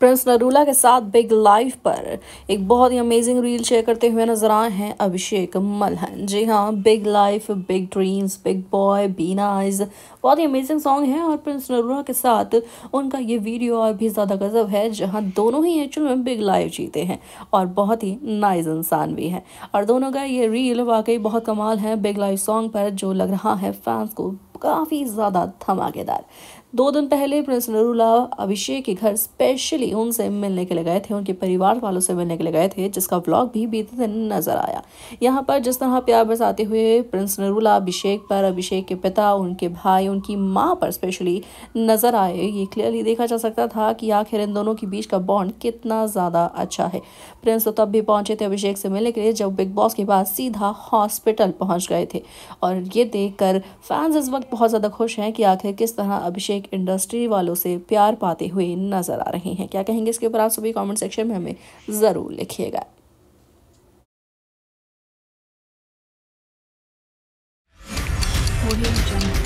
Prince Narula के साथ big life पर एक बहुत ही अमेजिंग रील शेयर करते हुए नजर आए हैं अभिषेक मलहन जी हाँ big life big dreams big boy बीनाइज बहुत ही अमेजिंग सॉन्ग है और प्रिंस नरूला के साथ उनका ये वीडियो और भी ज़्यादा गजब है जहाँ दोनों ही एक्चुअल में बिग लाइफ जीते हैं और बहुत ही नाइज इंसान भी हैं और दोनों का ये रील वाकई बहुत कमाल है बिग लाइफ सॉन्ग पर जो लग रहा है फैंस को काफ़ी ज़्यादा धमाकेदार दो दिन पहले प्रिंस नरूला अभिषेक के घर स्पेशली उनसे मिलने के लिए गए थे उनके परिवार वालों से मिलने के लिए गए थे जिसका व्लॉग भी बीते दिन नजर आया यहाँ पर जिस तरह प्यार बरसाते हुए प्रिंस नरूला अभिषेक पर अभिषेक के पिता उनके भाई उनकी माँ पर स्पेशली नजर आए ये क्लियरली देखा जा सकता था कि आखिर इन दोनों के बीच का बॉन्ड कितना ज़्यादा अच्छा है प्रिंस तो तब भी पहुंचे थे अभिषेक से मिलने के लिए जब बिग बॉस के बाद सीधा हॉस्पिटल पहुँच गए थे और ये देख फैंस इस वक्त बहुत ज़्यादा खुश हैं कि आखिर किस तरह अभिषेक इंडस्ट्री वालों से प्यार पाते हुए नज़र आ रहे हैं क्या कहेंगे इसके ऊपर आप सभी कमेंट सेक्शन में हमें ज़रूर लिखिएगा